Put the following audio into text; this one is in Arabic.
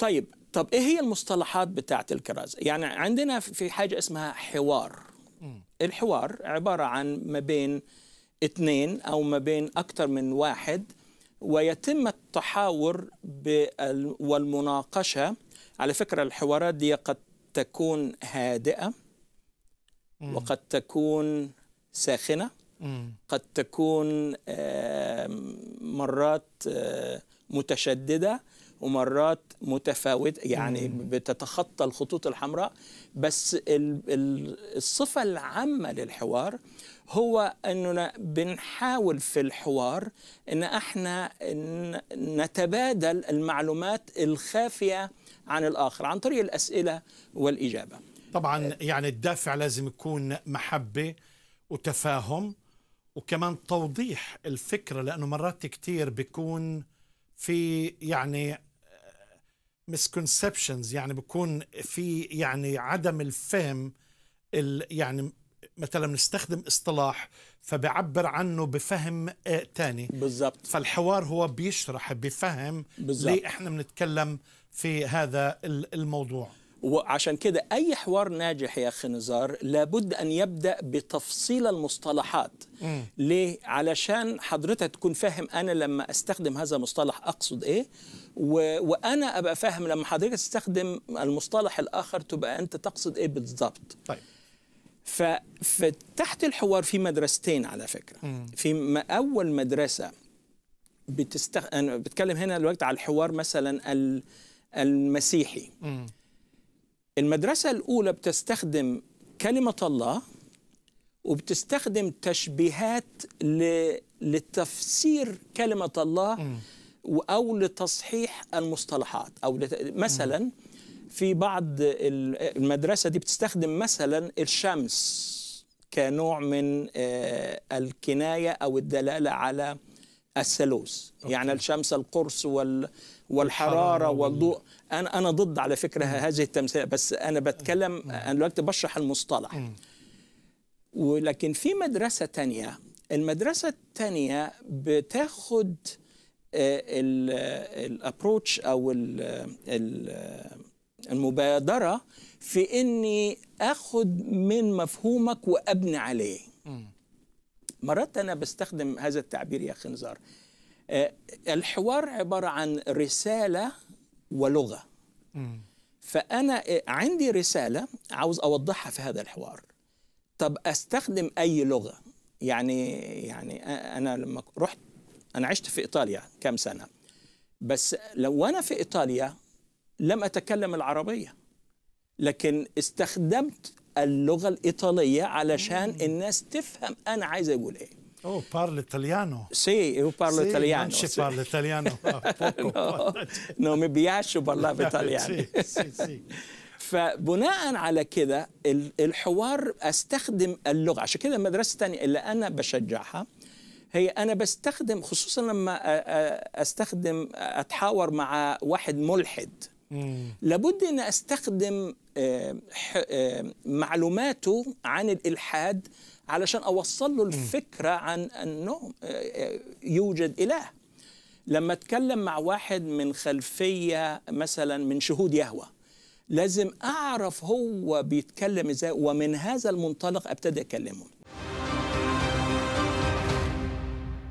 طيب طب ايه هي المصطلحات بتاعت الكرازه يعني عندنا في حاجه اسمها حوار الحوار عباره عن ما بين اثنين او ما بين اكثر من واحد ويتم التحاور والمناقشه على فكره الحوارات دي قد تكون هادئه وقد تكون ساخنه قد تكون مرات آه، متشدده ومرات متفاوتة يعني بتتخطى الخطوط الحمراء بس الصفة العامة للحوار هو أننا بنحاول في الحوار أن احنا نتبادل المعلومات الخافية عن الآخر عن طريق الأسئلة والإجابة طبعا آه. يعني الدافع لازم يكون محبة وتفاهم وكمان توضيح الفكرة لأنه مرات كتير بيكون في يعني misconceptions يعني بكون في يعني عدم الفهم ال يعني مثلا نستخدم اصطلاح فبعبر عنه بفهم آه، تاني بالضبط فالحوار هو بيشرح بفهم بالزبط. ليه احنا بنتكلم في هذا الموضوع وعشان كده أي حوار ناجح يا أخي نزار لابد أن يبدأ بتفصيل المصطلحات م. ليه؟ علشان حضرتك تكون فاهم أنا لما أستخدم هذا المصطلح أقصد إيه و... وأنا أبقى فاهم لما حضرتك تستخدم المصطلح الآخر تبقى أنت تقصد إيه بالضبط طيب ف... فتحت الحوار في مدرستين على فكرة مم. في م... أول مدرسة بتستخ... أنا بتكلم هنا الوقت على الحوار مثلا ال... المسيحي مم. المدرسة الأولى بتستخدم كلمة الله وبتستخدم تشبيهات لتفسير كلمة الله أو لتصحيح المصطلحات أو لت... مثلا في بعض المدرسة دي بتستخدم مثلا الشمس كنوع من آه، الكناية أو الدلالة على الثالوث يعني الشمس القرص وال والحراره والضوء انا انا ضد على فكره هذه التمثيل بس انا بتكلم انا دلوقتي بشرح المصطلح ولكن في مدرسه تانية المدرسه التانية بتاخد آه، الابروتش او المبادره في اني اخد من مفهومك وابني عليه مرات أنا بستخدم هذا التعبير يا خنزار آه، الحوار عبارة عن رسالة ولغة فأنا آه، عندي رسالة عاوز أوضحها في هذا الحوار طب أستخدم أي لغة يعني يعني آه، أنا لما رحت أنا عشت في إيطاليا كام سنة بس لو أنا في إيطاليا لم أتكلم العربية لكن استخدمت اللغه الايطاليه علشان الناس تفهم انا عايز اقول ايه او بارل ايطاليانو سي io بارل ايطاليانو سي بارل ايطاليانو نو مي بياشو بارلا ايطاليانو سي آه، فبناء على كده الحوار استخدم اللغه عشان كده المدرسه الثانيه اللي انا بشجعها هي انا بستخدم خصوصا لما استخدم اتحاور مع واحد ملحد لابد ان استخدم آه، آه، معلوماته عن الالحاد علشان اوصل له الفكره عن انه آه، يوجد اله لما اتكلم مع واحد من خلفيه مثلا من شهود يهوه لازم اعرف هو بيتكلم ازاي ومن هذا المنطلق ابتدي اكلمه